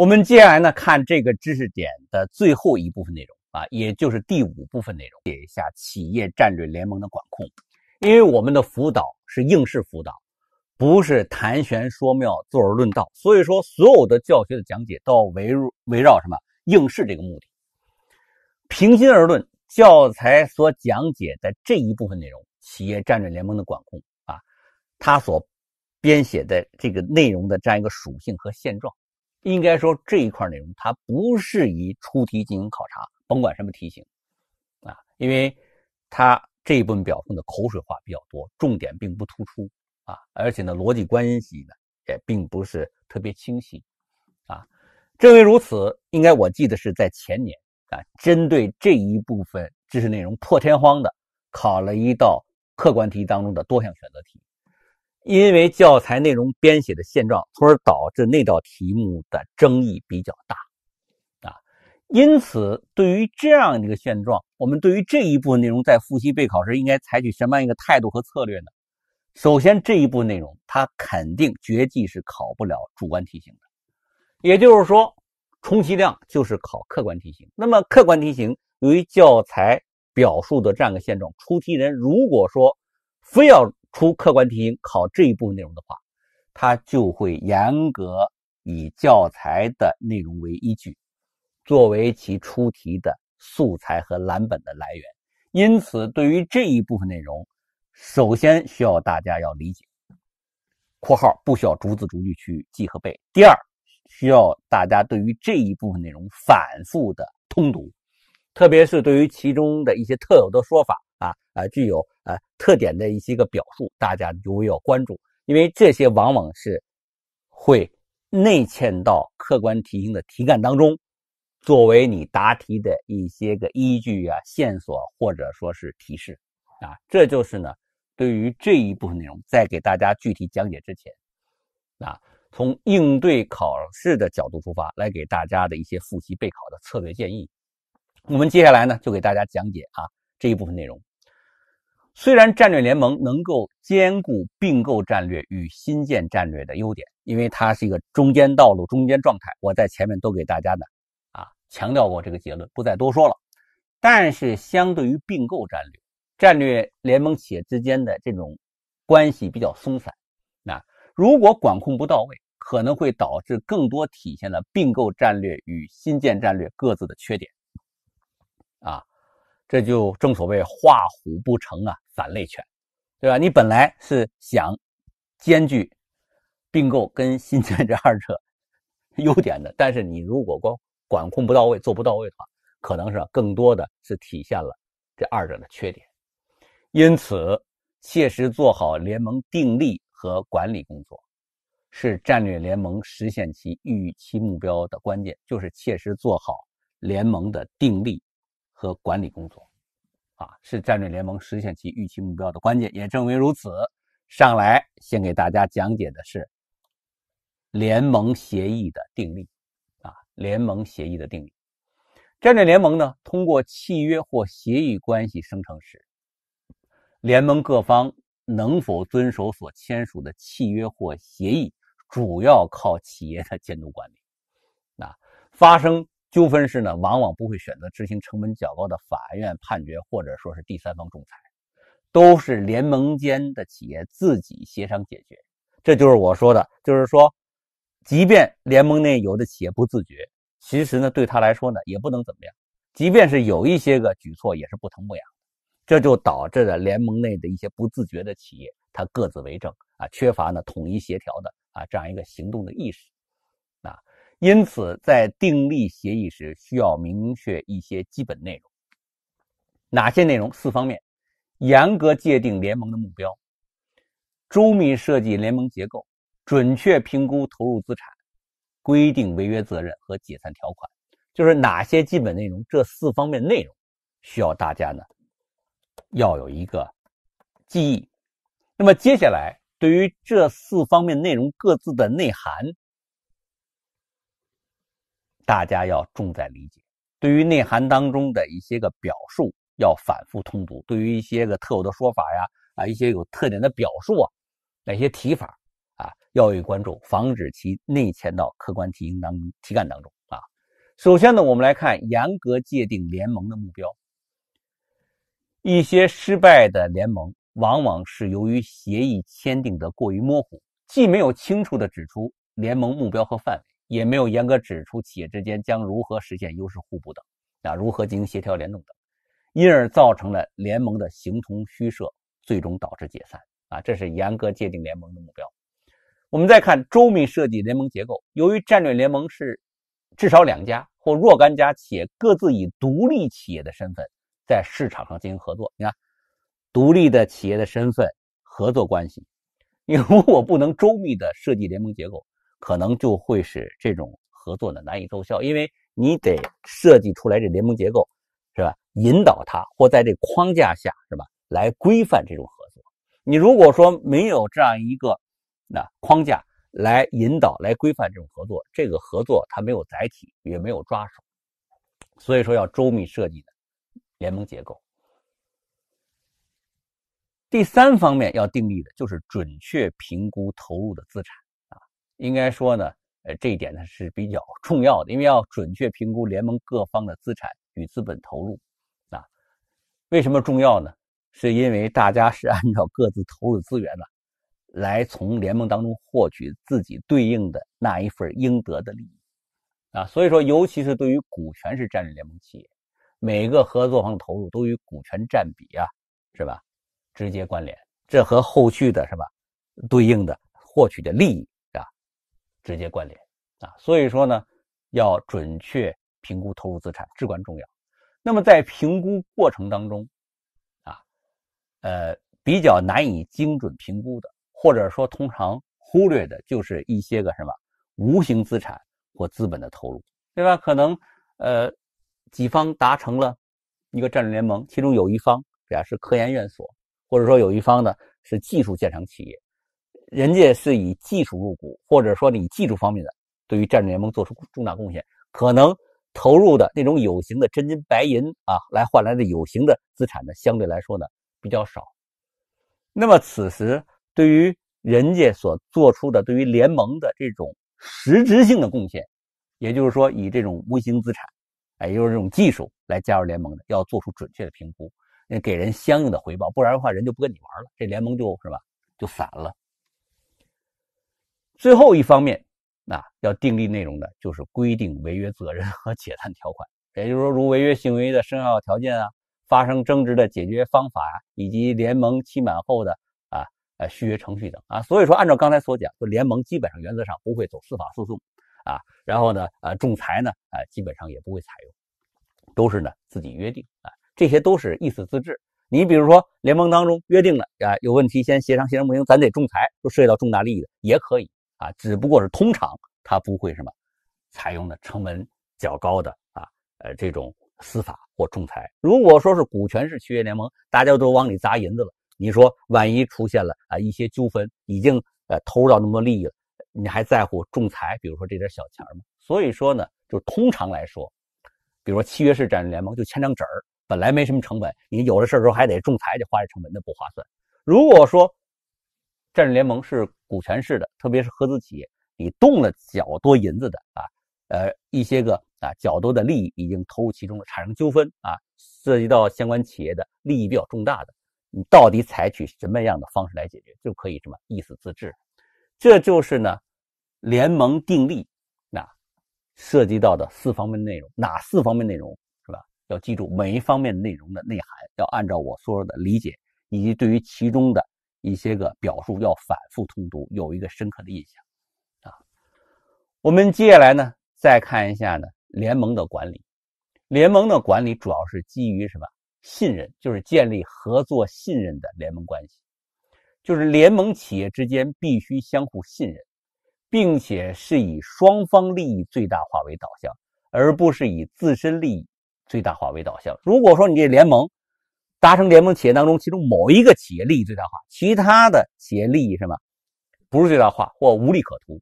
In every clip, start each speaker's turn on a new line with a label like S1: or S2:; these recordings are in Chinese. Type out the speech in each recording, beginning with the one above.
S1: 我们接下来呢，看这个知识点的最后一部分内容啊，也就是第五部分内容，写一下企业战略联盟的管控。因为我们的辅导是应试辅导，不是谈玄说妙、坐而论道，所以说所有的教学的讲解都要围围绕什么应试这个目的。平心而论，教材所讲解的这一部分内容，企业战略联盟的管控啊，它所编写的这个内容的这样一个属性和现状。应该说这一块内容它不适宜出题进行考察，甭管什么题型啊，因为它这一部分表述的口水话比较多，重点并不突出啊，而且呢逻辑关系呢也并不是特别清晰啊。正因为如此，应该我记得是在前年啊，针对这一部分知识内容，破天荒的考了一道客观题当中的多项选择题。因为教材内容编写的现状，从而导致那道题目的争议比较大，啊，因此对于这样一个现状，我们对于这一部分内容在复习备考时应该采取什么样一个态度和策略呢？首先，这一部分内容它肯定绝迹是考不了主观题型的，也就是说，充其量就是考客观题型。那么客观题型由于教材表述的这样一个现状，出题人如果说非要。出客观题型考这一部分内容的话，他就会严格以教材的内容为依据，作为其出题的素材和蓝本的来源。因此，对于这一部分内容，首先需要大家要理解（括号不需要逐字逐句去记和背）。第二，需要大家对于这一部分内容反复的通读，特别是对于其中的一些特有的说法。啊，具有啊特点的一些个表述，大家尤为要关注，因为这些往往是会内嵌到客观题型的题干当中，作为你答题的一些个依据啊线索或者说是提示啊。这就是呢，对于这一部分内容，在给大家具体讲解之前，啊。从应对考试的角度出发，来给大家的一些复习备考的策略建议。我们接下来呢，就给大家讲解啊这一部分内容。虽然战略联盟能够兼顾并购战略与新建战略的优点，因为它是一个中间道路、中间状态，我在前面都给大家呢啊强调过这个结论，不再多说了。但是相对于并购战略，战略联盟企业之间的这种关系比较松散，那如果管控不到位，可能会导致更多体现了并购战略与新建战略各自的缺点，啊。这就正所谓画虎不成啊反类犬，对吧？你本来是想兼具并购跟新建这二者 优点的，但是你如果光管控不到位、做不到位的话，可能是更多的是体现了这二者的缺点。因此，切实做好联盟定力和管理工作，是战略联盟实现其预期目标的关键。就是切实做好联盟的定力。和管理工作，啊，是战略联盟实现其预期目标的关键。也正因如此，上来先给大家讲解的是联盟协议的订立。啊，联盟协议的订立，战略联盟呢，通过契约或协议关系生成时，联盟各方能否遵守所签署的契约或协议，主要靠企业的监督管理。啊，发生。纠纷时呢，往往不会选择执行成本较高的法院判决，或者说是第三方仲裁，都是联盟间的企业自己协商解决。这就是我说的，就是说，即便联盟内有的企业不自觉，其实呢，对他来说呢，也不能怎么样。即便是有一些个举措，也是不疼不痒，这就导致了联盟内的一些不自觉的企业，他各自为政啊，缺乏呢统一协调的啊这样一个行动的意识。因此，在订立协议时，需要明确一些基本内容。哪些内容？四方面：严格界定联盟的目标，周密设计联盟结构，准确评估投入资产，规定违约责任和解散条款。就是哪些基本内容？这四方面内容，需要大家呢要有一个记忆。那么，接下来对于这四方面内容各自的内涵。大家要重在理解，对于内涵当中的一些个表述要反复通读，对于一些个特有的说法呀啊，一些有特点的表述啊，哪些提法啊，要有关注，防止其内嵌到客观题型当中、题干当中啊。首先呢，我们来看严格界定联盟的目标。一些失败的联盟往往是由于协议签订的过于模糊，既没有清楚地指出联盟目标和范围。也没有严格指出企业之间将如何实现优势互补等，啊，如何进行协调联动等，因而造成了联盟的形同虚设，最终导致解散。啊，这是严格界定联盟的目标。我们再看周密设计联盟结构，由于战略联盟是至少两家或若干家企业各自以独立企业的身份在市场上进行合作，你看，独立的企业的身份、合作关系，你如果不能周密的设计联盟结构。可能就会使这种合作呢难以奏效，因为你得设计出来这联盟结构，是吧？引导它或在这框架下，是吧？来规范这种合作。你如果说没有这样一个那框架来引导、来规范这种合作，这个合作它没有载体，也没有抓手，所以说要周密设计联盟结构。第三方面要定立的就是准确评估投入的资产。应该说呢，呃，这一点呢是比较 重要的，因为要准确评估联盟各方的资产与资本投入，啊，为什么重要呢？是因为大家是按照各自投入资源呢，来从联盟当中获取自己对应的那一份应得的利益，啊，所以说，尤其是对于股权式战略联盟企业，每个合作方的投入都与股权占比啊，是吧，直接关联，这和后续的什么对应的获取的利益。直接关联，啊，所以说呢，要准确评估投入资产至关重要。那么在评估过程当中，啊，呃，比较难以精准评估的，或者说通常忽略的，就是一些个什么无形资产或资本的投入，对吧？可能呃，几方达成了一个战略联盟，其中有一方是科研院所，或者说有一方呢是技术建厂企业。人家是以技术入股，或者说你技术方面的对于战略联盟做出重大贡献，可能投入的那种有形的真金白银啊，来换来的有形的资产呢，相对来说呢比较少。那么此时对于人家所做出的对于联盟的这种实质性的贡献，也就是说以这种无形资产，哎，也就是这种技术来加入联盟的，要做出准确的评估，给人相应的回报，不然的话人就不跟你玩了，这联盟就是吧就散了。最后一方面，那要订立内容的就是规定违约责任和解散条款，也就是说，如违约行为的生效条件啊，发生争执的解决方法，以及联盟期满后的啊呃续约程序等啊。所以说，按照刚才所讲，就联盟基本上原则上不会走司法诉讼啊，然后呢，呃，仲裁呢，啊，基本上也不会采用，都是呢自己约定啊，这些都是意思自治。你比如说联盟当中约定的啊，有问题先协商，协商不行，咱得仲裁，就涉及到重大利益的也可以。啊，只不过是通常它不会什么，采用的成本较高的啊，呃，这种司法或仲裁。如果说是股权式契约联盟，大家都往里砸银子了，你说万一出现了啊一些纠纷，已经呃投入到那么多利益了，你还在乎仲裁？比如说这点小钱吗？所以说呢，就通常来说，比如说契约式战略联盟就签张纸儿，本来没什么成本，你有的事儿时候还得仲裁去花这成本，那不划算。如果说战略联盟是。股权式的，特别是合资企业，你动了较多银子的啊，呃一些个啊较多的利益已经投入其中了，产生纠纷啊，涉及到相关企业的利益比较重大的，你到底采取什么样的方式来解决，就可以什么意思自治？这就是呢联盟订立那涉及到的四方面内容，哪四方面内容是吧？要记住每一方面内容的内涵，要按照我所说的理解以及对于其中的。一些个表述要反复通读，有一个深刻的印象啊。我们接下来呢，再看一下呢，联盟的管理。联盟的管理主要是基于什么？信任，就是建立合作信任的联盟关系，就是联盟企业之间必须相互信任，并且是以双方利益最大化为导向，而不是以自身利益最大化为导向。如果说你这联盟，达成联盟企业当中，其中某一个企业利益最大化，其他的企业利益什么，不是最大化或无利可图。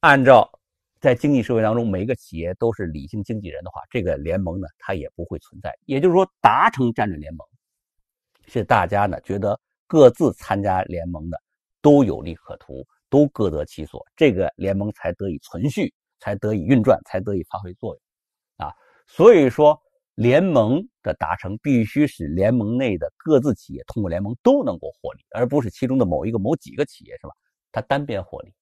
S1: 按照在经济社会当中，每一个企业都是理性经济人的话，这个联盟呢，它也不会存在。也就是说，达成战略联盟，是大家呢觉得各自参加联盟的都有利可图，都各得其所，这个联盟才得以存续，才得以运转，才得以发挥作用。啊，所以说。联盟的达成必须使联盟内的各自企业通过联盟都能够获利，而不是其中的某一个、某几个企业是吧？它单边获利。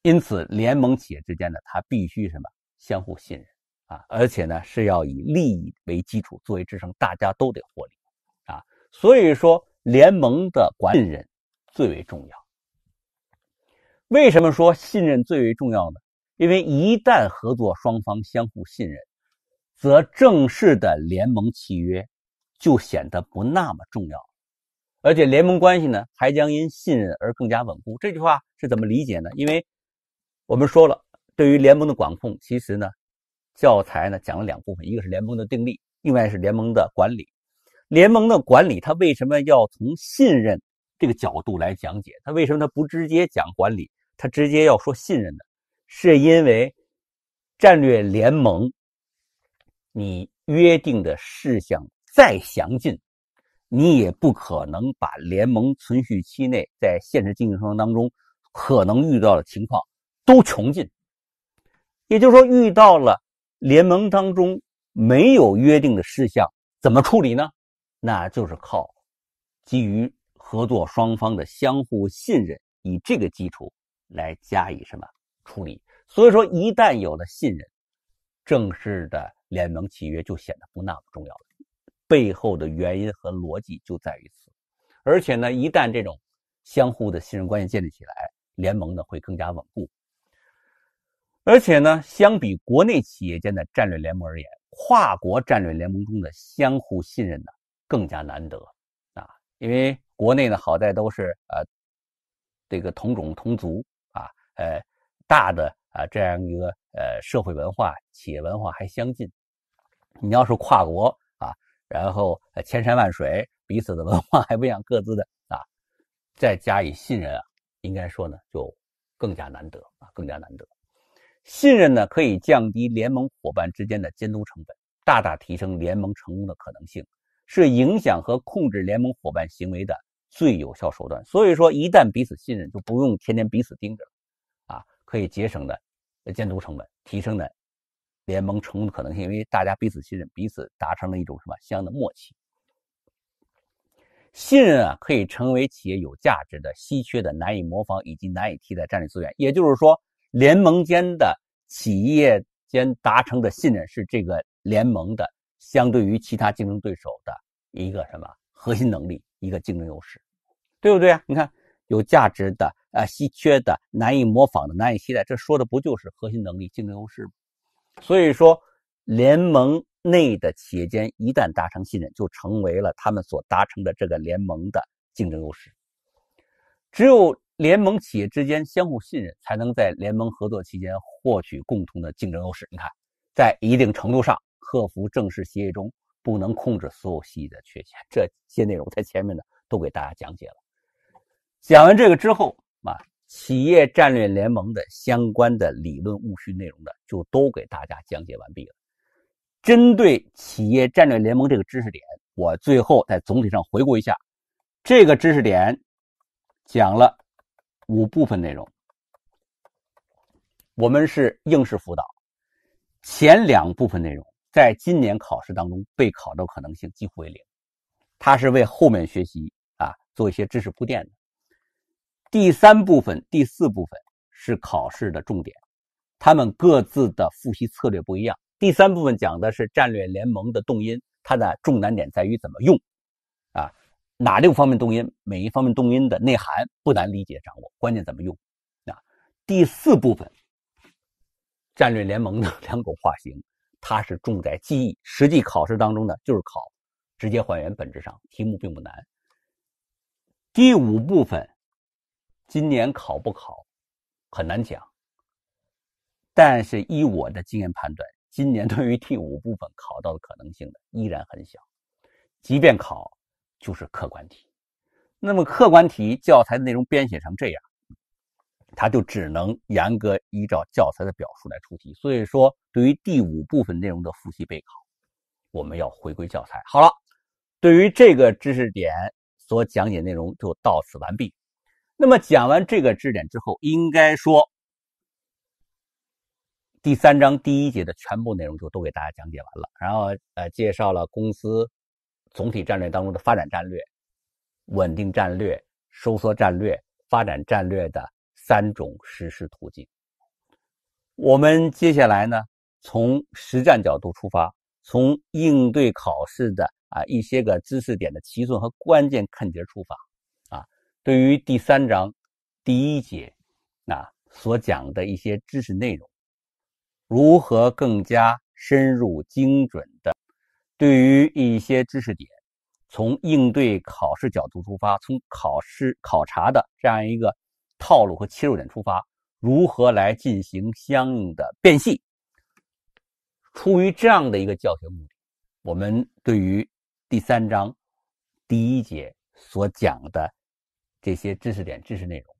S1: 因此，联盟企业之间呢，它必须什么？相互信任啊！而且呢，是要以利益为基础作为支撑，大家都得获利啊！所以说，联盟的理人最为重要。为什么说信任最为重要呢？因为一旦合作双方相互信任。则正式的联盟契约就显得不那么重要，而且联盟关系呢还将因信任而更加稳固。这句话是怎么理解呢？因为我们说了，对于联盟的管控，其实呢，教材呢讲了两部分，一个是联盟的定力，另外是联盟的管理。联盟的管理，它为什么要从信任这个角度来讲解？它为什么它不直接讲管理？它直接要说信任呢？是因为战略联盟。你约定的事项再详尽，你也不可能把联盟存续期内在现实经营过程当中可能遇到的情况都穷尽。也就是说，遇到了联盟当中没有约定的事项，怎么处理呢？那就是靠基于合作双方的相互信任，以这个基础来加以什么处理。所以说，一旦有了信任。正式的联盟契约就显得不那么重要了，背后的原因和逻辑就在于此。而且呢，一旦这种相互的信任关系建立起来，联盟呢会更加稳固。而且呢，相比国内企业间的战略联盟而言，跨国战略联盟中的相互信任呢更加难得啊，因为国内呢好在都是呃这个同种同族啊，呃大的啊这样一个。呃，社会文化、企业文化还相近，你要是跨国啊，然后千山万水，彼此的文化还不一样，各自的啊，再加以信任啊，应该说呢，就更加难得啊，更加难得。信任呢，可以降低联盟伙伴之间的监督成本，大大提升联盟成功的可能性，是影响和控制联盟伙伴行为的最有效手段。所以说，一旦彼此信任，就不用天天彼此盯着了啊，可以节省的。监督成本提升的联盟成功的可能性，因为大家彼此信任，彼此达成了一种什么相应的默契。信任啊，可以成为企业有价值的、稀缺的、难以模仿以及难以替代战略资源。也就是说，联盟间的企业间达成的信任，是这个联盟的相对于其他竞争对手的一个什么核心能力，一个竞争优势，对不对啊？你看。有价值的、啊稀缺的、难以模仿的、难以替代，这说的不就是核心能力、竞争优势吗？所以说，联盟内的企业间一旦达成信任，就成为了他们所达成的这个联盟的竞争优势。只有联盟企业之间相互信任，才能在联盟合作期间获取共同的竞争优势。你看，在一定程度上克服正式协议中不能控制所有协议的缺陷，这些内容在前面呢都给大家讲解了。讲完这个之后啊，企业战略联盟的相关的理论、务虚内容呢，就都给大家讲解完毕了。针对企业战略联盟这个知识点，我最后在总体上回顾一下，这个知识点讲了五部分内容。我们是应试辅导，前两部分内容在今年考试当中被考的可能性几乎为零，它是为后面学习啊做一些知识铺垫的。第三部分、第四部分是考试的重点，他们各自的复习策略不一样。第三部分讲的是战略联盟的动因，它的重难点在于怎么用，啊，哪六方面动因，每一方面动因的内涵不难理解掌握，关键怎么用。啊，第四部分，战略联盟的两种化型，它是重在记忆，实际考试当中呢就是考直接还原，本质上题目并不难。第五部分。今年考不考，很难讲。但是依我的经验判断，今年对于第五部分考到的可能性依然很小。即便考，就是客观题。那么客观题教材的内容编写成这样，他就只能严格依照教材的表述来出题。所以说，对于第五部分内容的复习备考，我们要回归教材。好了，对于这个知识点所讲解内容就到此完毕。那么讲完这个知识点之后，应该说，第三章第一节的全部内容就都给大家讲解完了。然后，呃，介绍了公司总体战略当中的发展战略、稳定战略、收缩战略、发展战略的三种实施途径。我们接下来呢，从实战角度出发，从应对考试的啊一些个知识点的集算和关键看节出发。对于第三章第一节那所讲的一些知识内容，如何更加深入精准的，对于一些知识点，从应对考试角度出发，从考试考察的这样一个套路和切入点出发，如何来进行相应的变细？出于这样的一个教学目的，我们对于第三章第一节所讲的。这些知识点、知识内容，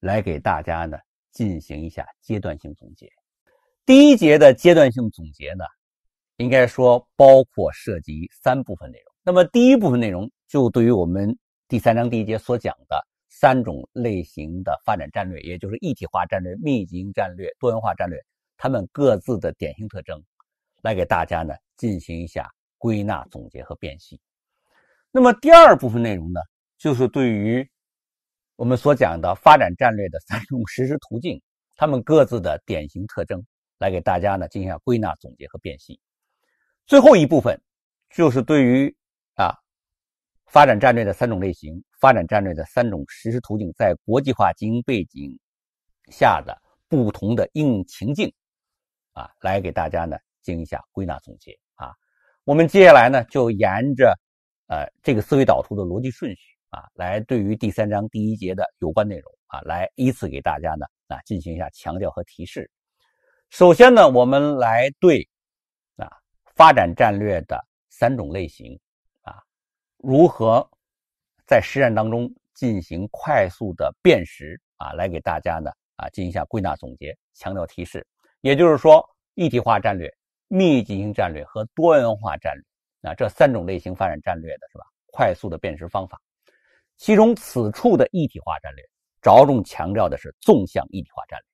S1: 来给大家呢进行一下阶段性总结。第一节的阶段性总结呢，应该说包括涉及三部分内容。那么第一部分内容就对于我们第三章第一节所讲的三种类型的发展战略，也就是一体化战略、密集型战略、多元化战略，它们各自的典型特征，来给大家呢进行一下归纳总结和辨析。那么第二部分内容呢，就是对于我们所讲的发展战略的三种实施途径，它们各自的典型特征，来给大家呢进行下归纳总结和辨析。最后一部分就是对于啊发展战略的三种类型、发展战略的三种实施途径，在国际化经营背景下的不同的应用情境啊，来给大家呢进行一下归纳总结啊。我们接下来呢就沿着呃这个思维导图的逻辑顺序。啊，来对于第三章第一节的有关内容啊，来依次给大家呢啊进行一下强调和提示。首先呢，我们来对啊发展战略的三种类型啊，如何在实战当中进行快速的辨识啊，来给大家呢啊进行一下归纳总结、强调提示。也就是说，一体化战略、密集型战略和多元化战略啊，这三种类型发展战略的是吧？快速的辨识方法。其中，此处的一体化战略着重强调的是纵向一体化战略。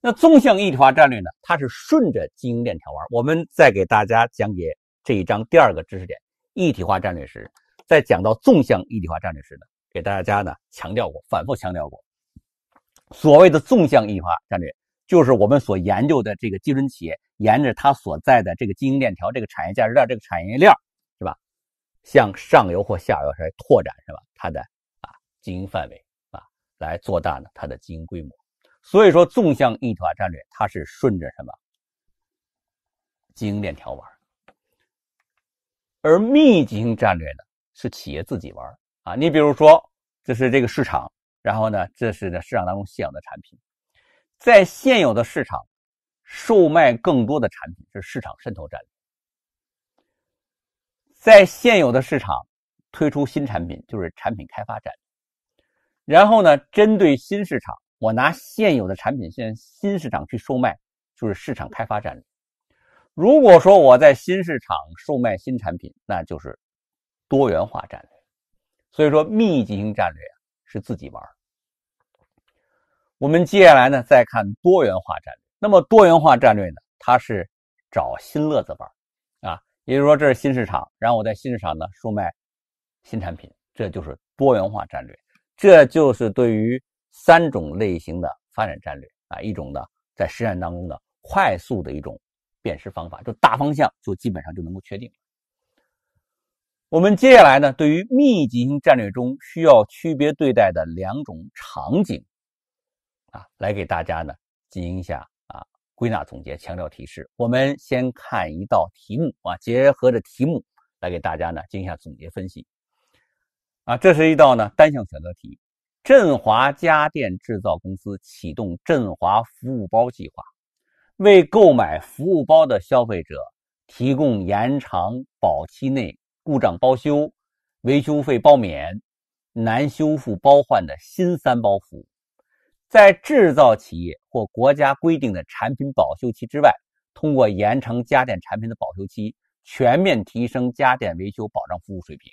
S1: 那纵向一体化战略呢？它是顺着经营链条玩。我们在给大家讲解这一章第二个知识点——一体化战略时，在讲到纵向一体化战略时呢，给大家呢强调过，反复强调过。所谓的纵向一体化战略，就是我们所研究的这个基准企业，沿着它所在的这个经营链条、这个产业价值链、这个产业链向上游或下游来拓展什么它的啊经营范围啊来做大呢，它的经营规模。所以说，纵向一体化战略它是顺着什么经营链条玩，而密集型战略呢是企业自己玩啊。你比如说，这是这个市场，然后呢，这是呢市场当中现有的产品，在现有的市场售卖更多的产品是市场渗透战略。在现有的市场推出新产品，就是产品开发战略；然后呢，针对新市场，我拿现有的产品向新市场去售卖，就是市场开发战略。如果说我在新市场售卖新产品，那就是多元化战略。所以说，密集型战略啊是自己玩。我们接下来呢，再看多元化战略。那么多元化战略呢，它是找新乐子玩。也就是说，这是新市场，然后我在新市场呢售卖新产品，这就是多元化战略，这就是对于三种类型的发展战略啊一种呢在实战当中的快速的一种辨识方法，就大方向就基本上就能够确定。我们接下来呢，对于密集型战略中需要区别对待的两种场景啊，来给大家呢进行一下。归纳总结，强调提示。我们先看一道题目啊，结合着题目来给大家呢进行一下总结分析。啊，这是一道呢单项选择题。振华家电制造公司启动“振华服务包”计划，为购买服务包的消费者提供延长保期内故障包修、维修费包免、难修复包换的新三包服务。在制造企业。或国家规定的产品保修期之外，通过延长家电产品的保修期，全面提升家电维修保障服务水平。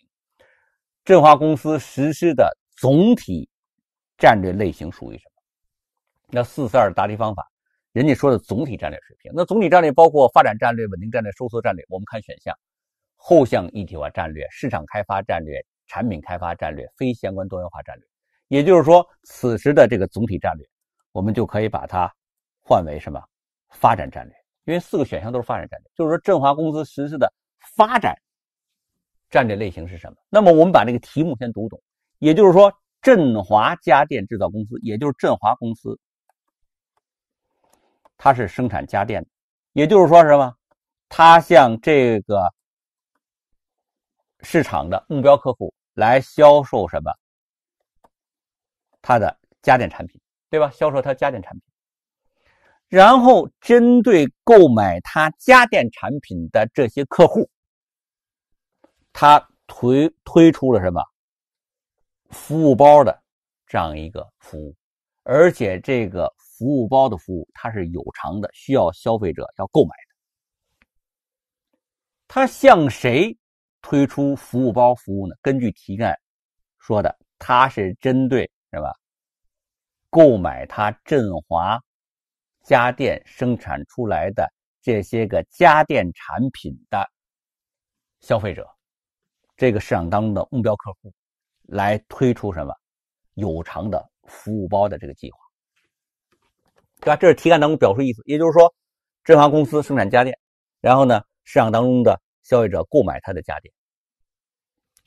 S1: 振华公司实施的总体战略类型属于什么？那四四二答题方法，人家说的总体战略水平。那总体战略包括发展战略、稳定战略、收缩战略。我们看选项：后向一体化战略、市场开发战略、产品开发战略、非相关多元化战略。也就是说，此时的这个总体战略。我们就可以把它换为什么发展战略？因为四个选项都是发展战略。就是说，振华公司实施的发展战略类型是什么？那么，我们把这个题目先读懂。也就是说，振华家电制造公司，也就是振华公司，它是生产家电的。也就是说，什么？它向这个市场的目标客户来销售什么？它的家电产品。对吧？销售他家电产品，然后针对购买他家电产品的这些客户，他推推出了什么服务包的这样一个服务，而且这个服务包的服务它是有偿的，需要消费者要购买的。他向谁推出服务包服务呢？根据题干说的，他是针对什么？购买他振华家电生产出来的这些个家电产品的消费者，这个市场当中的目标客户，来推出什么有偿的服务包的这个计划，对吧？这是题干当中表述意思，也就是说，振华公司生产家电，然后呢，市场当中的消费者购买他的家电，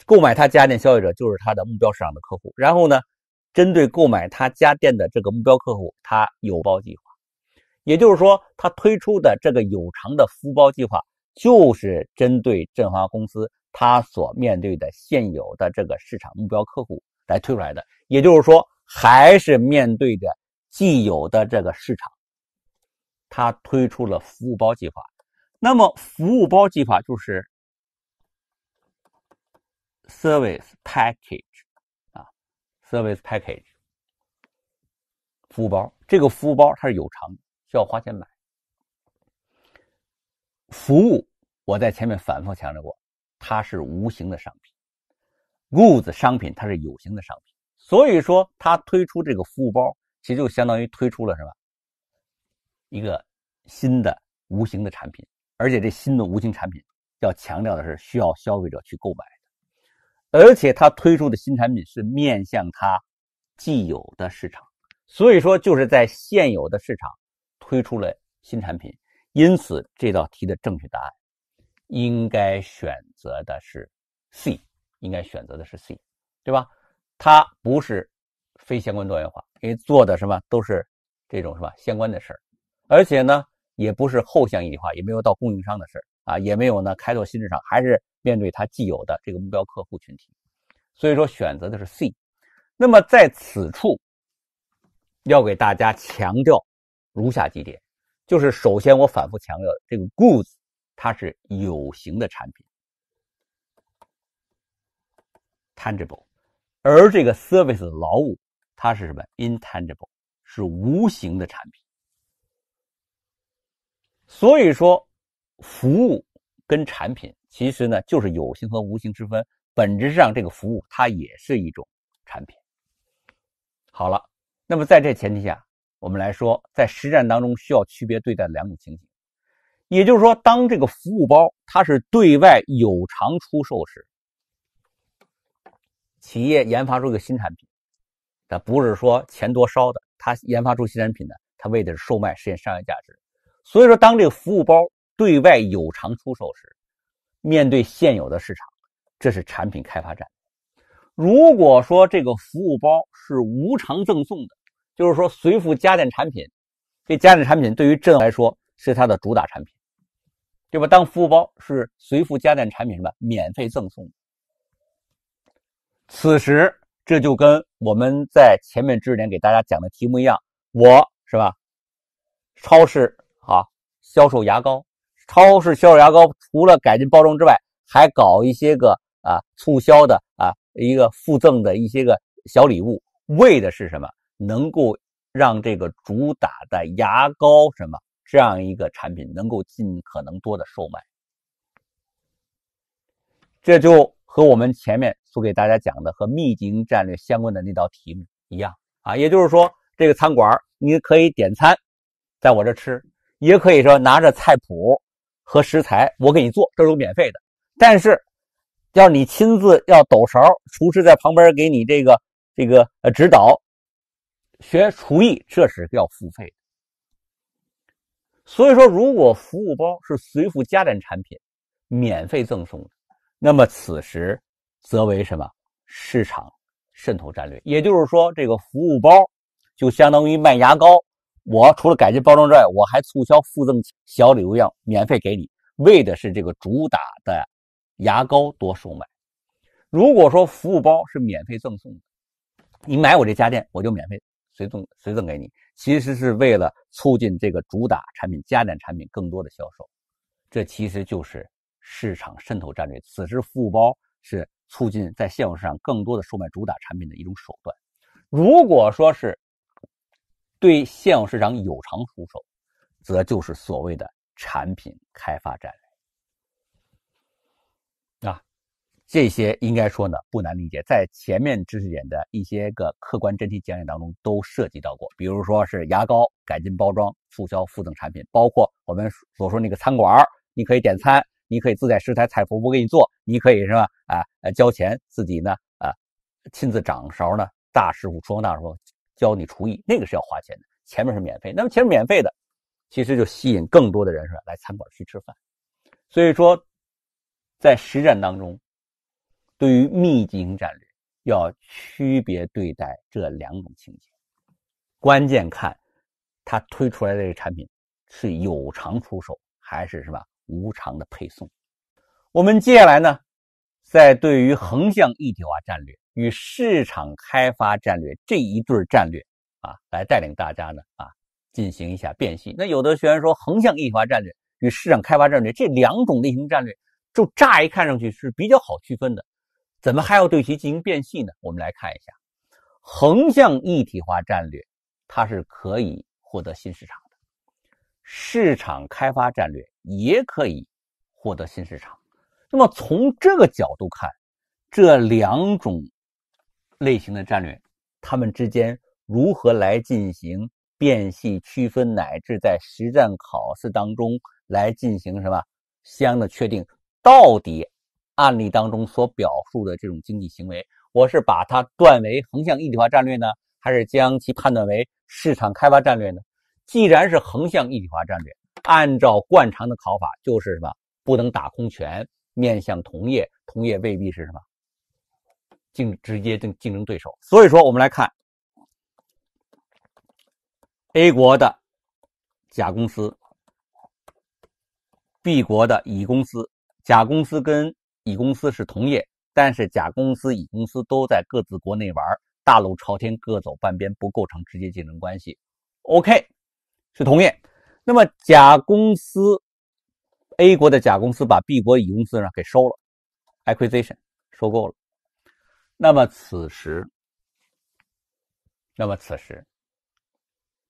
S1: 购买他家电消费者就是他的目标市场的客户，然后呢？针对购买他家电的这个目标客户，他有包计划，也就是说，他推出的这个有偿的服务包计划，就是针对振华公司他所面对的现有的这个市场目标客户来推出来的。也就是说，还是面对着既有的这个市场，他推出了服务包计划。那么，服务包计划就是 service package。service package 服务包，这个服务包它是有偿，需要花钱买。服务我在前面反复强调过，它是无形的商品。goods 商品它是有形的商品，所以说它推出这个服务包，其实就相当于推出了什么？一个新的无形的产品，而且这新的无形产品要强调的是需要消费者去购买。而且它推出的新产品是面向它既有的市场，所以说就是在现有的市场推出了新产品，因此这道题的正确答案应该选择的是 C，应该选择的是 C，对吧？它不是非相关多元化，因为做的什么都是这种什么相关的事儿，而且呢也不是后向一体化，也没有到供应商的事儿。啊，也没有呢，开拓新市场，还是面对他既有的这个目标客户群体，所以说选择的是 C。那么在此处要给大家强调如下几点，就是首先我反复强调的这个 goods，它是有形的产品，tangible，而这个 service 劳务，它是什么 intangible，是无形的产品，所以说。服务跟产品其实呢就是有形和无形之分，本质上这个服务它也是一种产品。好了，那么在这前提下，我们来说在实战当中需要区别对待两种情形，也就是说，当这个服务包它是对外有偿出售时，企业研发出一个新产品，它不是说钱多烧的，它研发出新产品呢，它为的是售卖，实现商业价值。所以说，当这个服务包，对外有偿出售时，面对现有的市场，这是产品开发战。如果说这个服务包是无偿赠送的，就是说随附家电产品，这家电产品对于朕来说是它的主打产品，对吧？当服务包是随附家电产品什么免费赠送，此时这就跟我们在前面知识点给大家讲的题目一样，我是吧？超市啊销售牙膏。超市销售牙膏，除了改进包装之外，还搞一些个啊促销的啊一个附赠的一些个小礼物，为的是什么？能够让这个主打的牙膏什么这样一个产品能够尽可能多的售卖。这就和我们前面所给大家讲的和密集型战略相关的那道题目一样啊，也就是说，这个餐馆你可以点餐在我这吃，也可以说拿着菜谱。和食材，我给你做，都是免费的。但是，要你亲自要抖勺，厨师在旁边给你这个这个呃指导，学厨艺这是要付费。所以说，如果服务包是随附家电产品免费赠送的，那么此时则为什么市场渗透战略？也就是说，这个服务包就相当于卖牙膏。我除了改进包装之外，我还促销附赠小礼物样，免费给你，为的是这个主打的牙膏多售卖。如果说服务包是免费赠送的，你买我这家电，我就免费随赠随赠给你。其实是为了促进这个主打产品家电产品更多的销售，这其实就是市场渗透战略。此时服务包是促进在现有市场更多的售卖主打产品的一种手段。如果说是，对现有市场有偿出售，则就是所谓的产品开发战略。啊，这些应该说呢不难理解，在前面知识点的一些个客观真题讲解当中都涉及到过，比如说是牙膏改进包装、促销附赠产品，包括我们所说那个餐馆你可以点餐，你可以自带食材，菜谱我给你做，你可以是吧？啊，交钱自己呢啊，亲自掌勺呢，大师傅厨房大师傅教你厨艺，那个是要花钱的，前面是免费。那么前面免费的，其实就吸引更多的人是吧来餐馆去吃饭。所以说，在实战当中，对于密集型战略，要区别对待这两种情形。关键看他推出来的这个产品是有偿出售还是什么无偿的配送。我们接下来呢，在对于横向一体化战略。与市场开发战略这一对儿战略啊，来带领大家呢啊进行一下辨析。那有的学员说，横向一体化战略与市场开发战略这两种类型战略，就乍一看上去是比较好区分的，怎么还要对其进行辨析呢？我们来看一下，横向一体化战略，它是可以获得新市场的，市场开发战略也可以获得新市场。那么从这个角度看，这两种。类型的战略，他们之间如何来进行辨析区分，乃至在实战考试当中来进行什么相应的确定？到底案例当中所表述的这种经济行为，我是把它断为横向一体化战略呢，还是将其判断为市场开发战略呢？既然是横向一体化战略，按照惯常的考法，就是什么不能打空拳，面向同业，同业未必是什么。竞直接竞竞争对手，所以说我们来看，A 国的甲公司，B 国的乙公司，甲公司跟乙公司是同业，但是甲公司、乙公司都在各自国内玩，大路朝天各走半边，不构成直接竞争关系。OK，是同业。那么甲公司，A 国的甲公司把 B 国乙公司呢给收了，acquisition 收购了。那么此时，那么此时，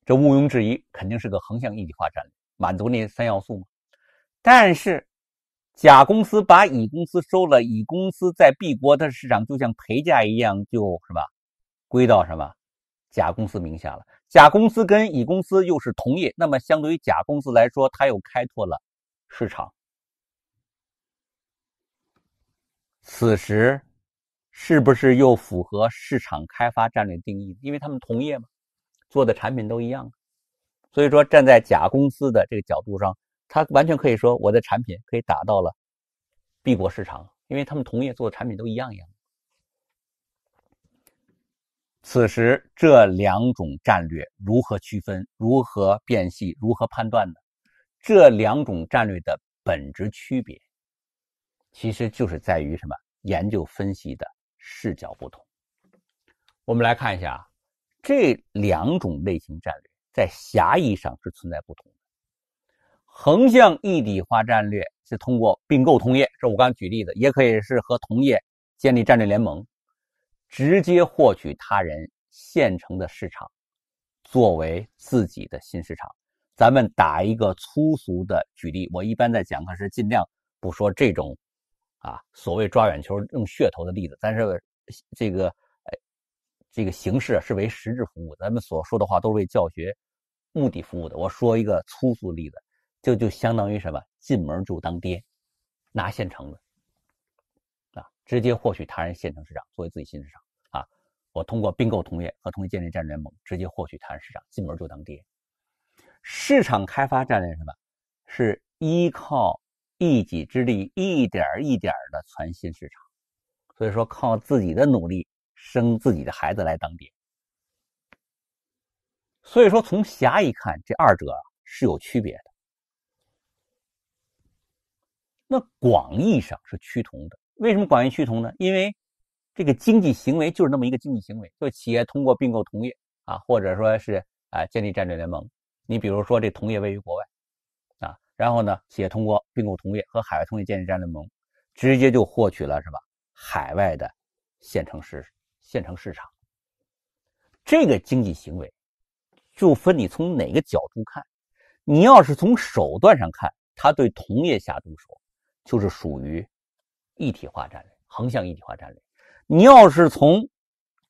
S1: 这毋庸置疑，肯定是个横向一体化战略，满足那三要素嘛。但是，甲公司把乙公司收了，乙公司在 B 国的市场就像陪嫁一样，就是吧，归到什么，甲公司名下了。甲公司跟乙公司又是同业，那么相对于甲公司来说，它又开拓了市场。此时。是不是又符合市场开发战略定义？因为他们同业嘛，做的产品都一样，所以说站在甲公司的这个角度上，他完全可以说我的产品可以打到了 B 国市场，因为他们同业做的产品都一样一样。此时这两种战略如何区分？如何辨析？如何判断呢？这两种战略的本质区别，其实就是在于什么？研究分析的。视角不同，我们来看一下啊，这两种类型战略在狭义上是存在不同的。横向一体化战略是通过并购同业，这我刚刚举例子，也可以是和同业建立战略联盟，直接获取他人现成的市场作为自己的新市场。咱们打一个粗俗的举例，我一般在讲课时尽量不说这种。啊，所谓抓眼球、用噱头的例子，但是这个，哎，这个形式是为实质服务。咱们所说的话都是为教学目的服务的。我说一个粗俗例子，就就相当于什么？进门就当爹，拿现成的啊，直接获取他人现成市场作为自己新市场啊。我通过并购同业和同业建立战略联盟，直接获取他人市场，进门就当爹。市场开发战略什么？是依靠。一己之力，一点一点的传新市场，所以说靠自己的努力生自己的孩子来当爹。所以说从狭义看，这二者是有区别的。那广义上是趋同的。为什么广义趋同呢？因为这个经济行为就是那么一个经济行为，就企业通过并购同业啊，或者说是啊建立战略联盟。你比如说这同业位于国外。然后呢，企业通过并购同业和海外同业建立战略联盟，直接就获取了什么海外的线城市线城市场。这个经济行为，就分你从哪个角度看。你要是从手段上看，它对同业下毒手，就是属于一体化战略、横向一体化战略。你要是从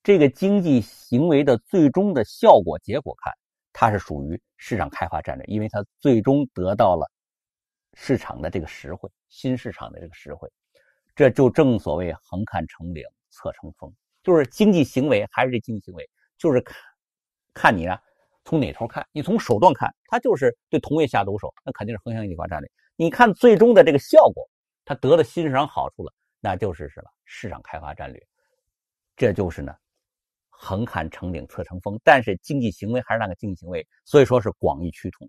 S1: 这个经济行为的最终的效果结果看，它是属于市场开发战略，因为它最终得到了。市场的这个实惠，新市场的这个实惠，这就正所谓“横看成岭侧成峰”，就是经济行为还是这经济行为，就是看看你啊，从哪头看，你从手段看，他就是对同业下毒手，那肯定是横向一体化战略；你看最终的这个效果，他得了新市场好处了，那就是什么市场开发战略。这就是呢，横看成岭侧成峰，但是经济行为还是那个经济行为，所以说是广义趋同。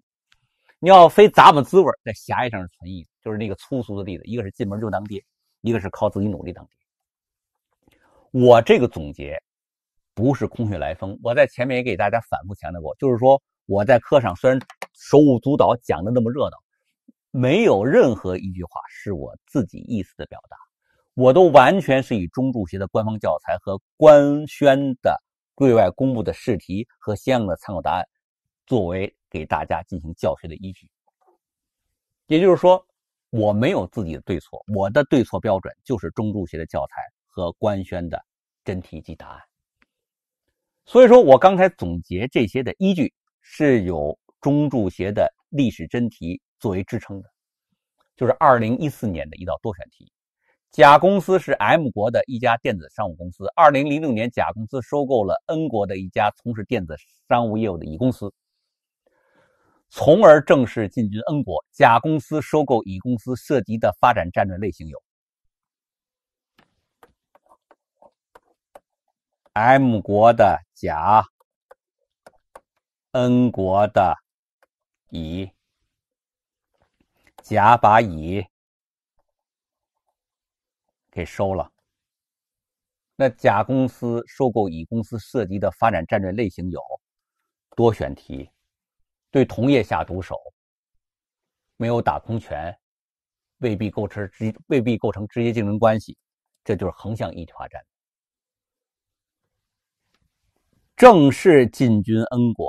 S1: 你要非咂么滋味儿，在狭义上是存疑就是那个粗俗的例子：一个是进门就当爹，一个是靠自己努力当爹。我这个总结不是空穴来风，我在前面也给大家反复强调过，就是说我在课上虽然手舞足蹈讲的那么热闹，没有任何一句话是我自己意思的表达，我都完全是以中注协的官方教材和官宣的对外公布的试题和相应的参考答案作为。给大家进行教学的依据，也就是说，我没有自己的对错，我的对错标准就是中注协的教材和官宣的真题及答案。所以说我刚才总结这些的依据是有中注协的历史真题作为支撑的，就是二零一四年的一道多选题：甲公司是 M 国的一家电子商务公司，二零零六年，甲公司收购了 N 国的一家从事电子商务业务的乙公司。从而正式进军 N 国。甲公司收购乙公司涉及的发展战略类型有：M 国的甲，N 国的乙。甲把乙给收了。那甲公司收购乙公司涉及的发展战略类型有多选题。对同业下毒手，没有打空拳，未必构成直，未必构成直接竞争关系，这就是横向一体化战。正式进军 N 国，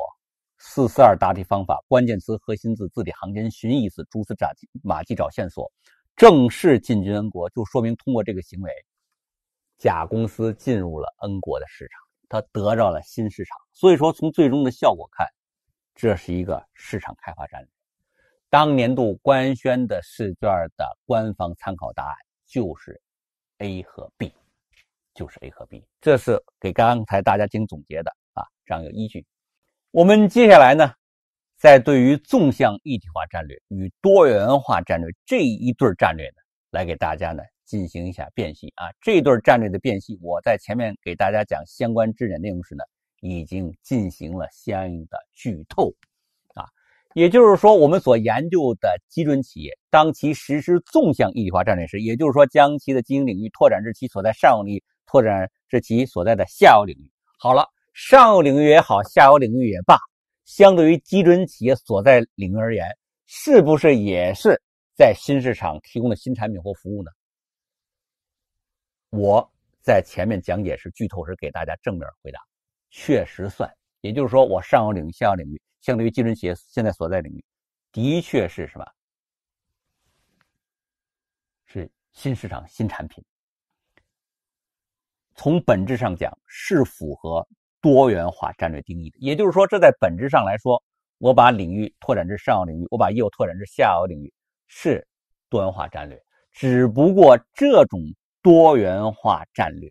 S1: 四四二答题方法，关键词核心字字里行间寻一字，蛛丝迹、马迹找线索。正式进军 N 国，就说明通过这个行为，甲公司进入了 N 国的市场，他得到了新市场。所以说，从最终的效果看。这是一个市场开发战略。当年度官宣的试卷的官方参考答案就是 A 和 B，就是 A 和 B。这是给刚才大家进行总结的啊，这样一个依据。我们接下来呢，在对于纵向一体化战略与多元化战略这一对战略呢，来给大家呢进行一下辨析啊。这一对战略的辨析，我在前面给大家讲相关知识点内容时呢。已经进行了相应的剧透，啊，也就是说，我们所研究的基准企业，当其实施纵向一体化战略时，也就是说，将其的经营领域拓展至其所在上游领域，拓展至其所在的下游领域。好了，上游领域也好，下游领域也罢，相对于基准企业所在领域而言，是不是也是在新市场提供的新产品或服务呢？我在前面讲解时剧透时给大家正面回答。确实算，也就是说，我上游领域、下游领域，相对于金融企业现在所在领域，的确是什么？是新市场、新产品。从本质上讲，是符合多元化战略定义的。也就是说，这在本质上来说，我把领域拓展至上游领域，我把业务拓展至下游领域，是多元化战略。只不过这种多元化战略。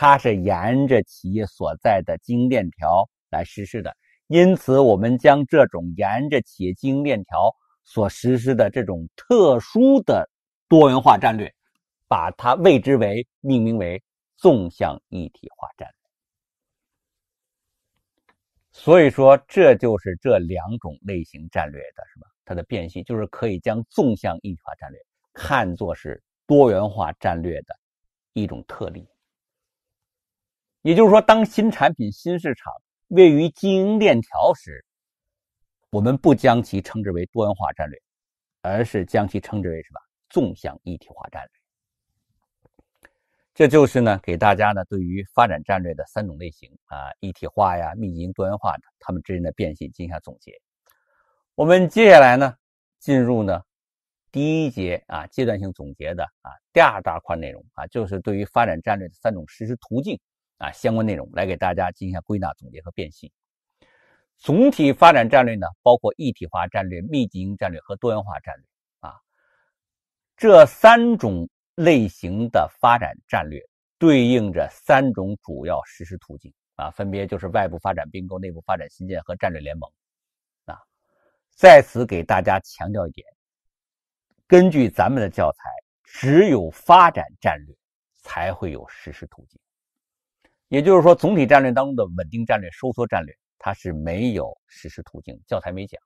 S1: 它是沿着企业所在的经营链条来实施的，因此我们将这种沿着企业经营链条所实施的这种特殊的多元化战略，把它谓之为、命名为纵向一体化战略。所以说，这就是这两种类型战略的什么？它的变性就是可以将纵向一体化战略看作是多元化战略的一种特例。也就是说，当新产品、新市场位于经营链条时，我们不将其称之为多元化战略，而是将其称之为什么？纵向一体化战略。这就是呢，给大家呢对于发展战略的三种类型啊，一体化呀、密集型、多元化，它们之间的变现进行一下总结。我们接下来呢，进入呢第一节啊阶段性总结的啊第二大块内容啊，就是对于发展战略的三种实施途径。啊，相关内容来给大家进行归纳总结和辨析。总体发展战略呢，包括一体化战略、密集型战略和多元化战略啊。这三种类型的发展战略对应着三种主要实施途径啊，分别就是外部发展并购、内部发展新建和战略联盟啊。在此给大家强调一点，根据咱们的教材，只有发展战略才会有实施途径。也就是说，总体战略当中的稳定战略、收缩战略，它是没有实施途径。教材没讲。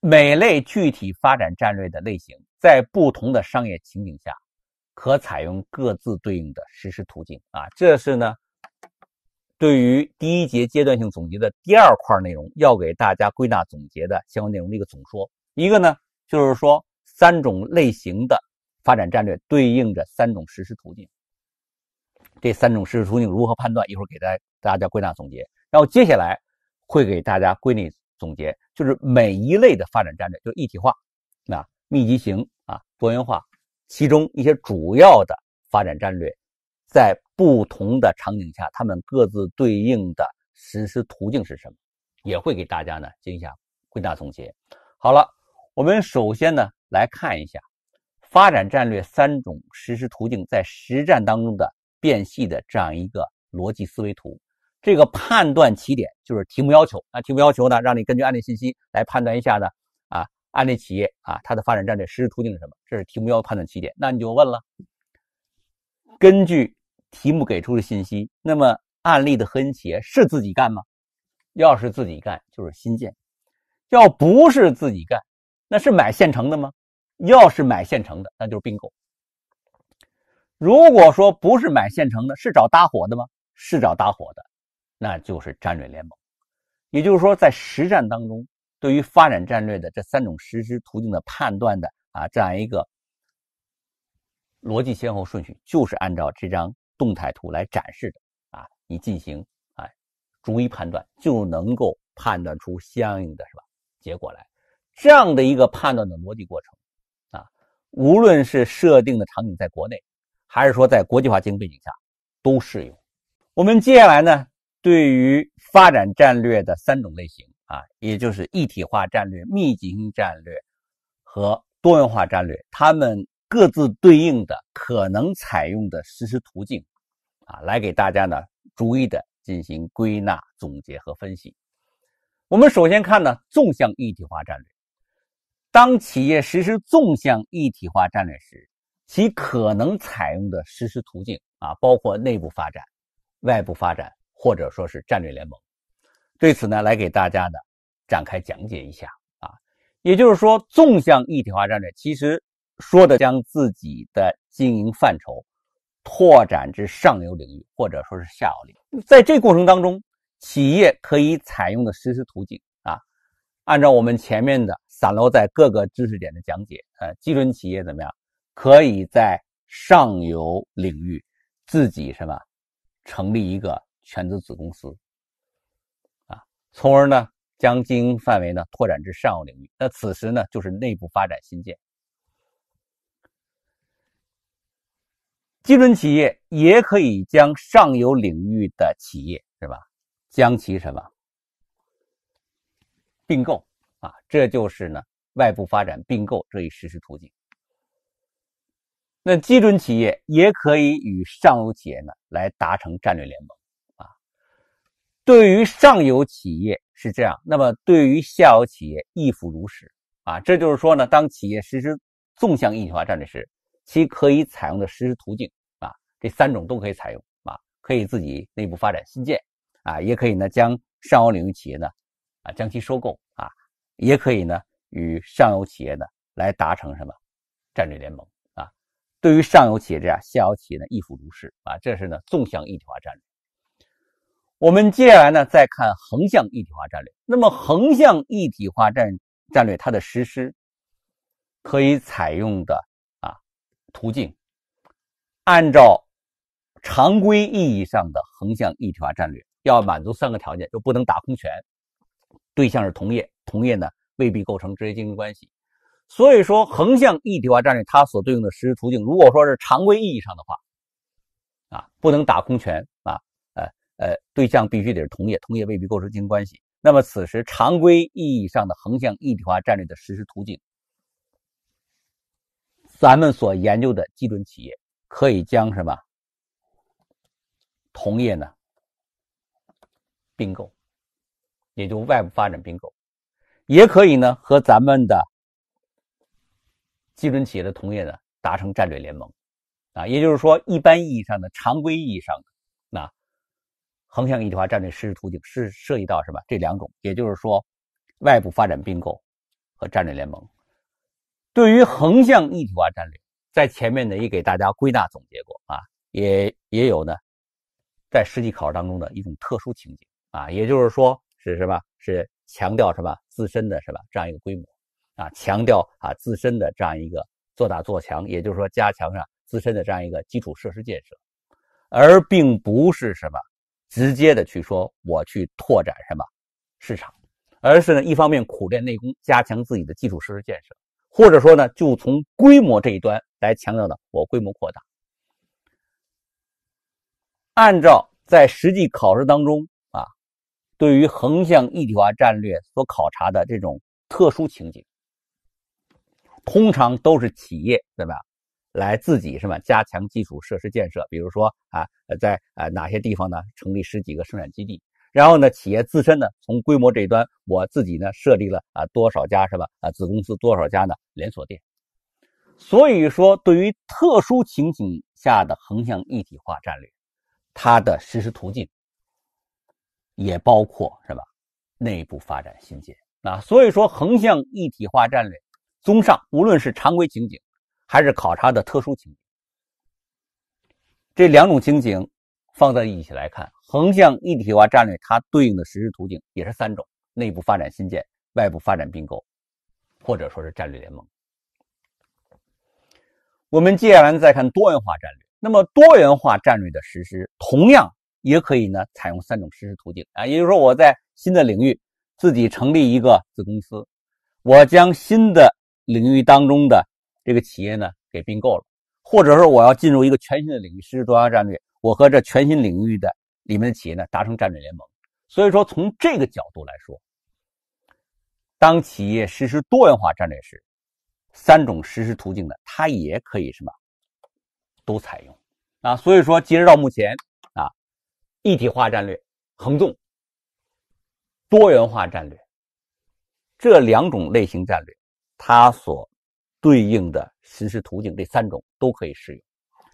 S1: 每类具体发展战略的类型，在不同的商业情景下，可采用各自对应的实施途径啊。这是呢，对于第一节阶段性总结的第二块内容，要给大家归纳总结的相关内容的一个总说。一个呢，就是说三种类型的发展战略对应着三种实施途径。这三种实施途径如何判断？一会儿给大家大家归纳总结。然后接下来会给大家归纳总结，就是每一类的发展战略，就一体化、那密集型啊、多元化，其中一些主要的发展战略，在不同的场景下，它们各自对应的实施途径是什么，也会给大家呢进行下归纳总结。好了，我们首先呢来看一下发展战略三种实施途径在实战当中的。变细的这样一个逻辑思维图，这个判断起点就是题目要求。那题目要求呢，让你根据案例信息来判断一下呢，啊，案例企业啊，它的发展战略实施途径是什么？这是题目要判断起点。那你就问了，根据题目给出的信息，那么案例的核心企业是自己干吗？要是自己干，就是新建；要不是自己干，那是买现成的吗？要是买现成的，那就是并购。如果说不是买现成的，是找搭伙的吗？是找搭伙的，那就是战略联盟。也就是说，在实战当中，对于发展战略的这三种实施途径的判断的啊，这样一个逻辑先后顺序，就是按照这张动态图来展示的啊，你进行啊逐一判断，就能够判断出相应的，是吧？结果来这样的一个判断的逻辑过程啊，无论是设定的场景在国内。还是说，在国际化经营背景下，都适用。我们接下来呢，对于发展战略的三种类型啊，也就是一体化战略、密集型战略和多元化战略，它们各自对应的可能采用的实施途径啊，来给大家呢逐一的进行归纳总结和分析。我们首先看呢，纵向一体化战略。当企业实施纵向一体化战略时，其可能采用的实施途径啊，包括内部发展、外部发展，或者说是战略联盟。对此呢，来给大家呢展开讲解一下啊。也就是说，纵向一体化战略其实说的将自己的经营范畴拓展至上游领域，或者说是下游领域。在这过程当中，企业可以采用的实施途径啊，按照我们前面的散落在各个知识点的讲解，呃，基准企业怎么样？可以在上游领域自己什么成立一个全资子公司，啊，从而呢将经营范围呢拓展至上游领域。那此时呢就是内部发展新建。基准企业也可以将上游领域的企业是吧，将其什么并购啊，这就是呢外部发展并购这一实施途径。那基准企业也可以与上游企业呢来达成战略联盟，啊，对于上游企业是这样，那么对于下游企业亦复如是，啊，这就是说呢，当企业实施纵向一体化战略时，其可以采用的实施途径啊，这三种都可以采用，啊，可以自己内部发展新建，啊，也可以呢将上游领域企业呢，啊，将其收购，啊，也可以呢与上游企业呢来达成什么战略联盟。对于上游企业这样，下游企业呢，亦复如是啊。这是呢纵向一体化战略。我们接下来呢再看横向一体化战略。那么横向一体化战战略它的实施，可以采用的啊途径，按照常规意义上的横向一体化战略，要满足三个条件，就不能打空拳，对象是同业，同业呢未必构成直接竞争关系。所以说，横向一体化战略它所对应的实施途径，如果说是常规意义上的话，啊，不能打空拳啊，呃呃，对象必须得是同业，同业未必构成经营关系。那么此时常规意义上的横向一体化战略的实施途径，咱们所研究的基准企业可以将什么同业呢？并购，也就外部发展并购，也可以呢和咱们的。基准企业的同业呢，达成战略联盟，啊，也就是说，一般意义上的、常规意义上的那横向一体化战略实施途径是涉及到什么？这两种，也就是说，外部发展并购和战略联盟。对于横向一体化战略，在前面呢也给大家归纳总结过啊，也也有呢，在实际考试当中的一种特殊情景啊，也就是说是什么？是强调什么自身的什么这样一个规模。啊，强调啊自身的这样一个做大做强，也就是说加强上自身的这样一个基础设施建设，而并不是什么直接的去说我去拓展什么市场，而是呢一方面苦练内功，加强自己的基础设施建设，或者说呢就从规模这一端来强调呢我规模扩大。按照在实际考试当中啊，对于横向一体化战略所考察的这种特殊情景。通常都是企业怎么样，来自己什么加强基础设施建设？比如说啊，在呃哪些地方呢？成立十几个生产基地，然后呢，企业自身呢从规模这一端，我自己呢设立了啊多少家什么啊子公司多少家呢？连锁店。所以说，对于特殊情景下的横向一体化战略，它的实施途径也包括什么？内部发展新界。啊。所以说，横向一体化战略。综上，无论是常规情景，还是考察的特殊情景，这两种情景放在一起来看，横向一体化战略它对应的实施途径也是三种：内部发展新建、外部发展并购，或者说是战略联盟。我们接下来再看多元化战略。那么，多元化战略的实施同样也可以呢采用三种实施途径啊，也就是说，我在新的领域自己成立一个子公司，我将新的领域当中的这个企业呢，给并购了，或者说我要进入一个全新的领域实施多元战略，我和这全新领域的里面的企业呢达成战略联盟。所以说，从这个角度来说，当企业实施多元化战略时，三种实施途径呢，它也可以什么，都采用啊。所以说，截止到目前啊，一体化战略、横纵、多元化战略这两种类型战略。它所对应的实施途径，这三种都可以适用。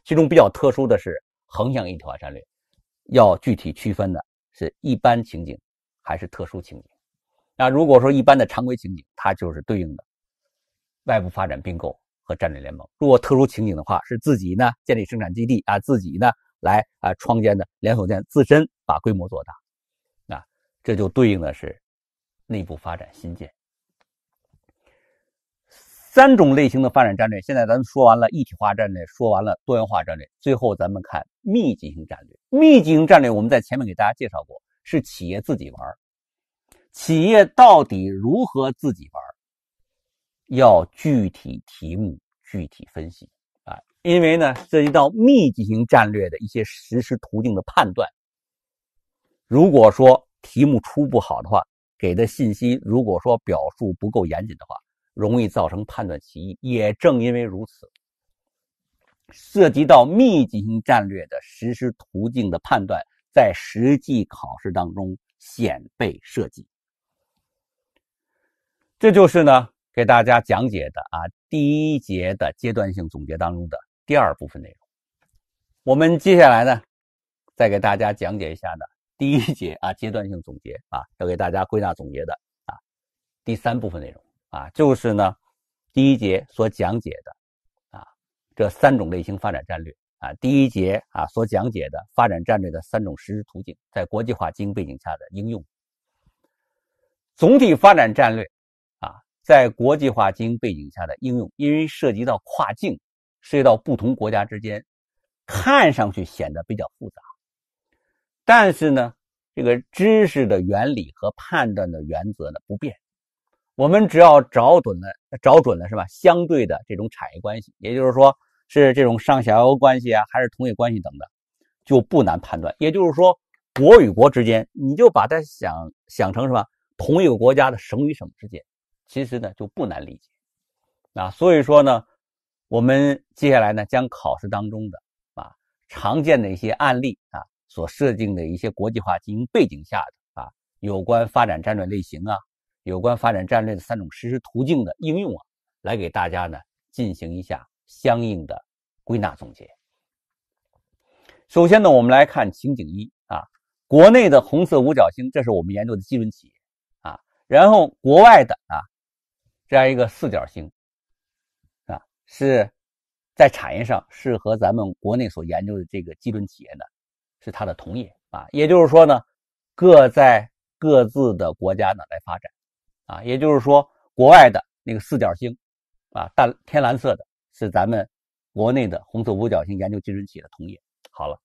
S1: 其中比较特殊的是横向一体化战略，要具体区分的是一般情景还是特殊情景。那如果说一般的常规情景，它就是对应的外部发展并购和战略联盟；如果特殊情景的话，是自己呢建立生产基地啊，自己呢来啊创建的连锁店，自身把规模做大，啊，这就对应的是内部发展新建。三种类型的发展战略，现在咱们说完了，一体化战略说完了，多元化战略，最后咱们看密集型战略。密集型战略我们在前面给大家介绍过，是企业自己玩。企业到底如何自己玩？要具体题目具体分析啊，因为呢涉及到密集型战略的一些实施途径的判断，如果说题目出不好的话，给的信息如果说表述不够严谨的话。容易造成判断歧义，也正因为如此，涉及到密集型战略的实施途径的判断，在实际考试当中显被涉及。这就是呢，给大家讲解的啊第一节的阶段性总结当中的第二部分内容。我们接下来呢，再给大家讲解一下呢第一节啊阶段性总结啊要给大家归纳总结的啊第三部分内容。啊，就是呢，第一节所讲解的啊，这三种类型发展战略啊，第一节啊所讲解的发展战略的三种实施途径，在国际化经营背景下的应用。总体发展战略啊，在国际化经营背景下的应用，因为涉及到跨境，涉及到不同国家之间，看上去显得比较复杂，但是呢，这个知识的原理和判断的原则呢不变。我们只要找准了，找准了是吧？相对的这种产业关系，也就是说是这种上下游关系啊，还是同业关系等等，就不难判断。也就是说，国与国之间，你就把它想想成什么？同一个国家的省与省之间，其实呢就不难理解。啊，所以说呢，我们接下来呢，将考试当中的啊常见的一些案例啊，所设定的一些国际化经营背景下的啊有关发展战略类型啊。有关发展战略的三种实施途径的应用啊，来给大家呢进行一下相应的归纳总结。首先呢，我们来看情景一啊，国内的红色五角星，这是我们研究的基准企业啊，然后国外的啊，这样一个四角星啊，是在产业上是和咱们国内所研究的这个基准企业呢，是它的同业啊，也就是说呢，各在各自的国家呢来发展。啊，也就是说，国外的那个四角星，啊，淡天蓝色的是咱们国内的红色五角星，研究金准企业的同业。好了，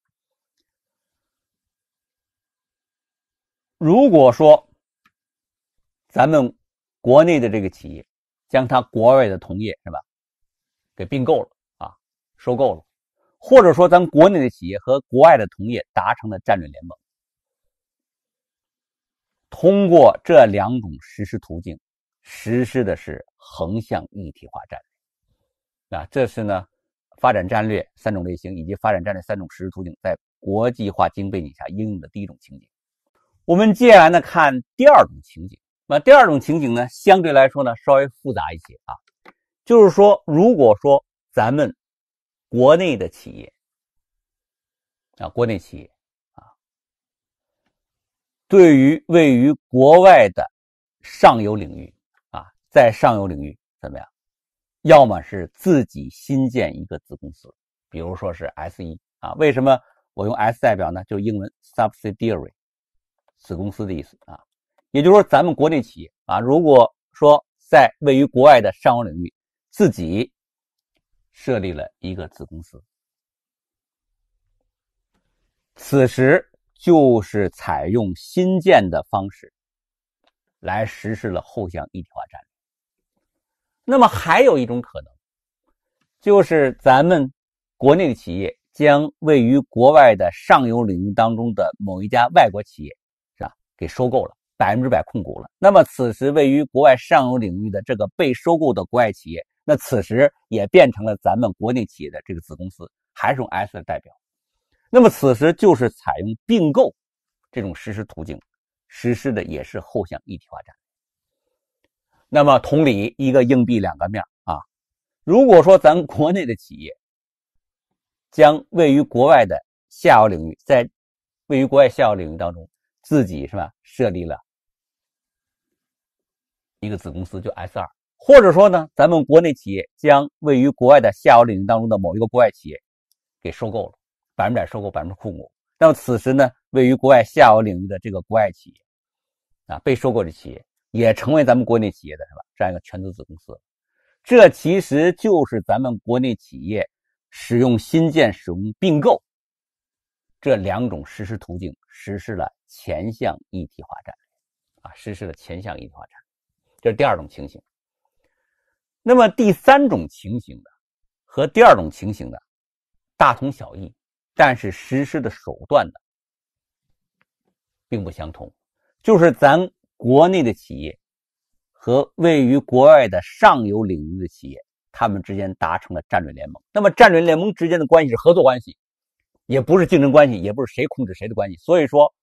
S1: 如果说咱们国内的这个企业将它国外的同业是吧，给并购了啊，收购了，或者说咱国内的企业和国外的同业达成了战略联盟。通过这两种实施途径实施的是横向一体化战，略。啊，这是呢发展战略三种类型以及发展战略三种实施途径在国际化经营背景下应用的第一种情景。我们接下来呢看第二种情景，那第二种情景呢，相对来说呢稍微复杂一些啊，就是说如果说咱们国内的企业啊，国内企业。对于位于国外的上游领域，啊，在上游领域怎么样？要么是自己新建一个子公司，比如说是 S 一啊。为什么我用 S 代表呢？就是英文 subsidiary，子公司的意思啊。也就是说，咱们国内企业啊，如果说在位于国外的上游领域自己设立了一个子公司，此时。就是采用新建的方式，来实施了后向一体化战略。那么还有一种可能，就是咱们国内的企业将位于国外的上游领域当中的某一家外国企业，是吧？给收购了，百分之百控股了。那么此时位于国外上游领域的这个被收购的国外企业，那此时也变成了咱们国内企业的这个子公司，还是用 S 代表。那么此时就是采用并购这种实施途径，实施的也是后向一体化战略。那么同理，一个硬币两个面啊。如果说咱国内的企业将位于国外的下游领域，在位于国外下游领域当中，自己是吧设立了一个子公司，就 S 二，或者说呢，咱们国内企业将位于国外的下游领域当中的某一个国外企业给收购了。百分之百收购百分之控股，那么此时呢，位于国外下游领域的这个国外企业啊，被收购的企业也成为咱们国内企业的什么这样一个全资子公司。这其实就是咱们国内企业使用新建、使用并购这两种实施途径实施了前向一体化战，略啊，实施了前向一体化战。略，这是第二种情形。那么第三种情形呢，和第二种情形呢大同小异。但是实施的手段呢，并不相同，就是咱国内的企业和位于国外的上游领域的企业，他们之间达成了战略联盟。那么，战略联盟之间的关系是合作关系，也不是竞争关系，也不是谁控制谁的关系。所以说，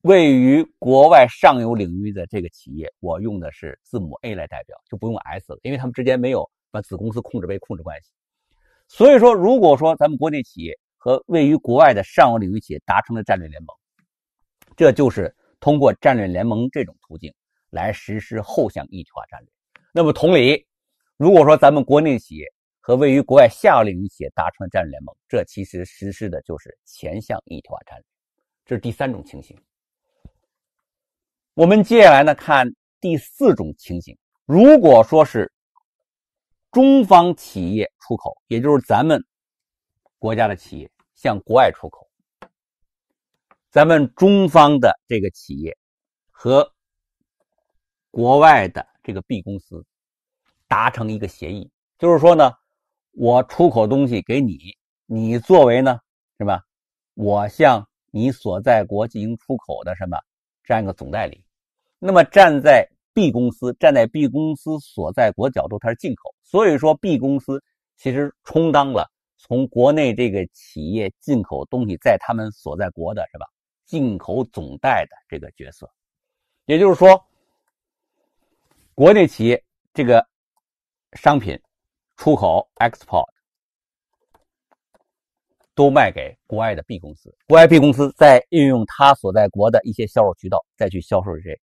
S1: 位于国外上游领域的这个企业，我用的是字母 A 来代表，就不用 S 了，因为他们之间没有把子公司控制被控制关系。所以说，如果说咱们国内企业和位于国外的上游领域企业达成了战略联盟，这就是通过战略联盟这种途径来实施后向一体化战略。那么同理，如果说咱们国内企业和位于国外下游领域企业达成了战略联盟，这其实实施的就是前向一体化战略。这是第三种情形。我们接下来呢看第四种情形，如果说是。中方企业出口，也就是咱们国家的企业向国外出口。咱们中方的这个企业和国外的这个 B 公司达成一个协议，就是说呢，我出口东西给你，你作为呢，是吧？我向你所在国进行出口的什么，这样一个总代理。那么站在。B 公司站在 B 公司所在国角度，它是进口，所以说 B 公司其实充当了从国内这个企业进口东西，在他们所在国的是吧？进口总代的这个角色，也就是说，国内企业这个商品出口 export 都卖给国外的 B 公司，国外 B 公司在运用他所在国的一些销售渠道再去销售谁？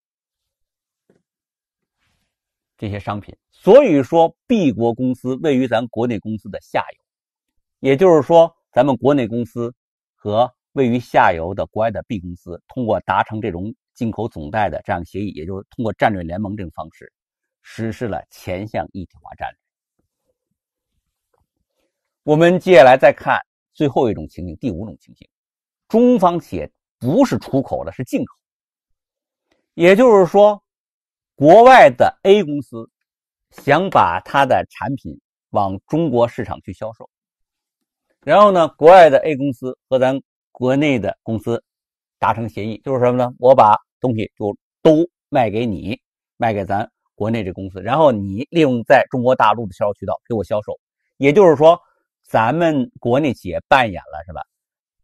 S1: 这些商品，所以说 B 国公司位于咱国内公司的下游，也就是说，咱们国内公司和位于下游的国外的 B 公司，通过达成这种进口总代的这样协议，也就是通过战略联盟这种方式，实施了前向一体化战略。我们接下来再看最后一种情形，第五种情形，中方企业不是出口了，是进口，也就是说。国外的 A 公司想把它的产品往中国市场去销售，然后呢，国外的 A 公司和咱国内的公司达成协议，就是什么呢？我把东西就都卖给你，卖给咱国内这公司，然后你利用在中国大陆的销售渠道给我销售。也就是说，咱们国内企业扮演了什么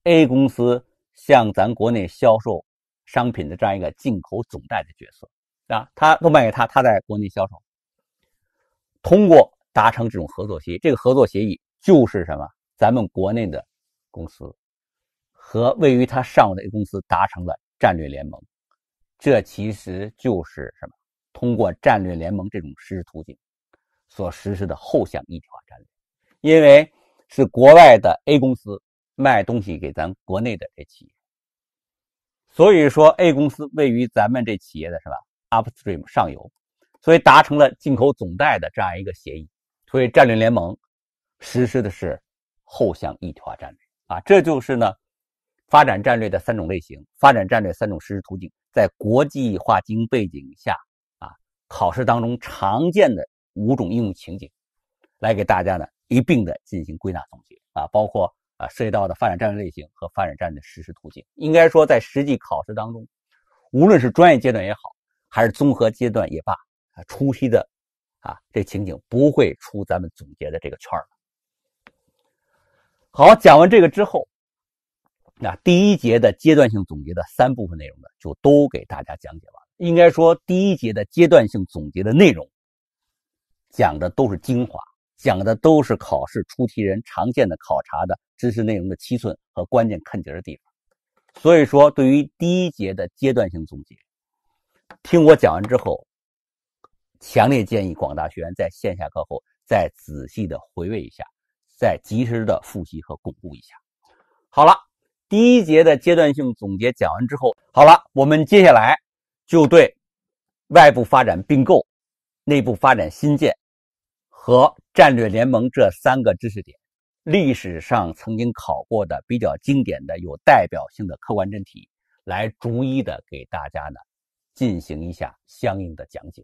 S1: ？A 公司向咱国内销售商品的这样一个进口总代的角色。啊，他都卖给他，他在国内销售。通过达成这种合作协议，这个合作协议就是什么？咱们国内的公司和位于他上的公司达成了战略联盟。这其实就是什么？通过战略联盟这种实施途径，所实施的后向一体化战略。因为是国外的 A 公司卖东西给咱国内的这企业，所以说 A 公司位于咱们这企业的什么？upstream 上游，所以达成了进口总代的这样一个协议，所以战略联盟实施的是后向一体化战略啊，这就是呢发展战略的三种类型，发展战略三种实施途径，在国际化经营背景下啊，考试当中常见的五种应用情景，来给大家呢一并的进行归纳总结啊，包括啊涉及到的发展战略类型和发展战略实施途径，应该说在实际考试当中，无论是专业阶段也好。还是综合阶段也罢，啊，出题的，啊，这情景不会出咱们总结的这个圈好，讲完这个之后，那第一节的阶段性总结的三部分内容呢，就都给大家讲解完。了。应该说，第一节的阶段性总结的内容，讲的都是精华，讲的都是考试出题人常见的考察的知识内容的七寸和关键看节的地方。所以说，对于第一节的阶段性总结。听我讲完之后，强烈建议广大学员在线下课后再仔细的回味一下，再及时的复习和巩固一下。好了，第一节的阶段性总结讲完之后，好了，我们接下来就对外部发展并购、内部发展新建和战略联盟这三个知识点，历史上曾经考过的比较经典的有代表性的客观真题，来逐一的给大家呢。进行一下相应的讲解。